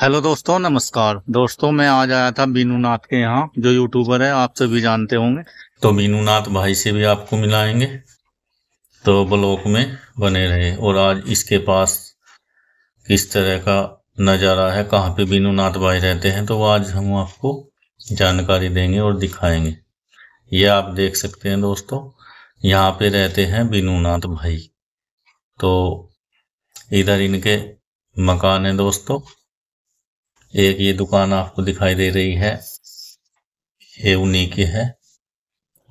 Hello दोस्तों नमस्कार दोस्तों मैं आज आया था नाथ के यहाँ जो यूट्यूबर है आप सभी जानते होंगे तो नाथ भाई से भी आपको मिलाएंगे तो ब्लॉक में बने रहे और आज इसके पास किस तरह का नज़ारा है कहाँ पे नाथ भाई रहते हैं तो आज हम आपको जानकारी देंगे और दिखाएंगे ये आप देख सकते हैं दोस्तों यहाँ पे रहते हैं बीनू नाथ भाई तो इधर इनके मकान है दोस्तों एक ये दुकान आपको दिखाई दे रही है ये उन्हीं की है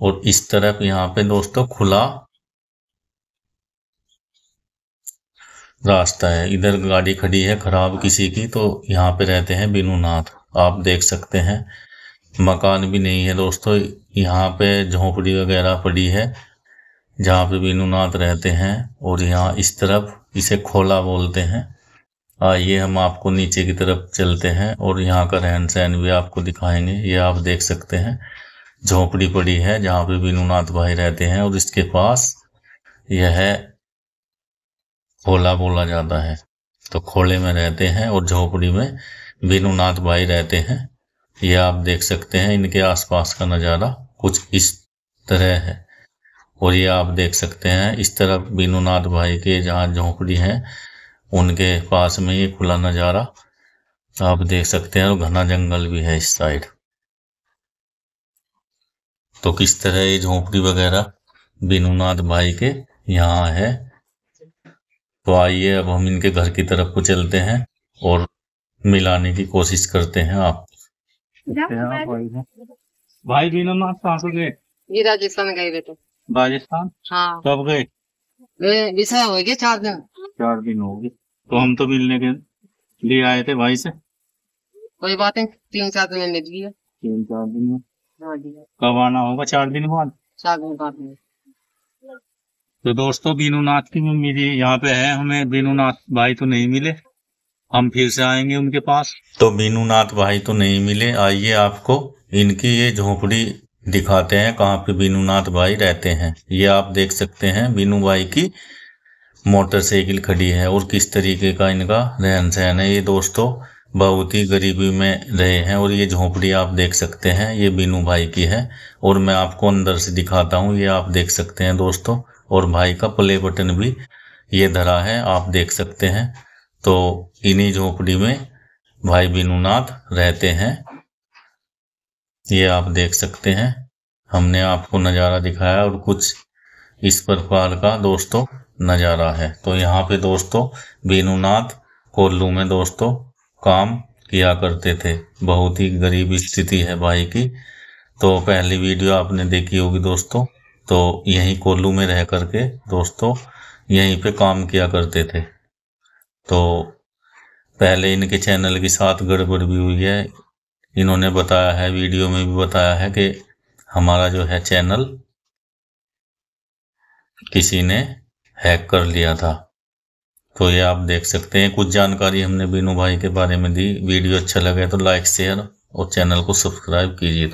और इस तरफ यहाँ पे दोस्तों खुला रास्ता है इधर गाड़ी खड़ी है खराब किसी की तो यहाँ पे रहते हैं नाथ आप देख सकते हैं मकान भी नहीं है दोस्तों यहाँ पे झोंपड़ी वगैरह पड़ी है जहाँ पे नाथ रहते हैं और यहाँ इस तरफ इसे खोला बोलते हैं आइए हम आपको नीचे की तरफ चलते हैं और यहाँ का रहन सहन भी आपको दिखाएंगे ये आप देख सकते हैं झोपड़ी पड़ी है जहाँ पे नाथ भाई रहते हैं और इसके पास यह खोला बोला जाता है तो खोले में रहते हैं और झोपड़ी में नाथ भाई रहते हैं ये आप देख सकते हैं इनके आसपास का नज़ारा कुछ इस तरह है और ये आप देख सकते हैं इस तरफ नाथ भाई के जहाँ झोंपड़ी है उनके पास में ये खुला नज़ारा तो आप देख सकते हैं और घना जंगल भी है इस साइड तो किस तरह ये झोंपड़ी वगैरह बिनुनाथ भाई के यहाँ है तो आइए अब हम इनके घर की तरफ को चलते हैं और मिलाने की कोशिश करते हैं आप भाई बिनुनाथ कहाँ से गए ये राजस्थान गए बेटे तो। राजस्थान हाँ कब गए विषय हो गए चार दिन चार दिन हो गए तो हम तो मिलने के लिए आए थे भाई से कोई बात नहीं तीन चार दिन में तीन चार दिन में हाँ कब आना होगा चार दिन बाद चार दिन बाद तो दोस्तों बीनूनाथ की मम्मी यहाँ पे है हमें बीनूनाथ भाई तो नहीं मिले हम फिर से आएंगे उनके पास तो बीनूनाथ भाई तो नहीं मिले आइए आपको इनकी ये झोपड़ी दिखाते हैं कहाँ पे बीनूनाथ भाई रहते हैं ये आप देख सकते हैं बीनू भाई की मोटरसाइकिल खड़ी है और किस तरीके का इनका रहन सहन है ये दोस्तों बहुत ही गरीबी में रहे हैं और ये झोपड़ी आप देख सकते हैं ये बीनू भाई की है और मैं आपको अंदर से दिखाता हूँ ये आप देख सकते हैं दोस्तों और भाई का प्ले बटन भी ये धरा है आप देख सकते हैं तो इन्हीं झोपड़ी में भाई बीनूनाथ रहते हैं ये आप देख सकते हैं हमने आपको नज़ारा दिखाया और कुछ इस प्रकार का दोस्तों नज़ारा है तो यहाँ पे दोस्तों बेनूनाथ कोल्लू में दोस्तों काम किया करते थे बहुत ही गरीब स्थिति है भाई की तो पहली वीडियो आपने देखी होगी दोस्तों तो यहीं कोल्लू में रह करके दोस्तों यहीं पे काम किया करते थे तो पहले इनके चैनल के साथ गड़बड़ भी हुई है इन्होंने बताया है वीडियो में भी बताया है कि हमारा जो है चैनल किसी ने हैक कर लिया था तो ये आप देख सकते हैं कुछ जानकारी हमने बीनू भाई के बारे में दी वीडियो अच्छा लगे तो लाइक शेयर और चैनल को सब्सक्राइब कीजिए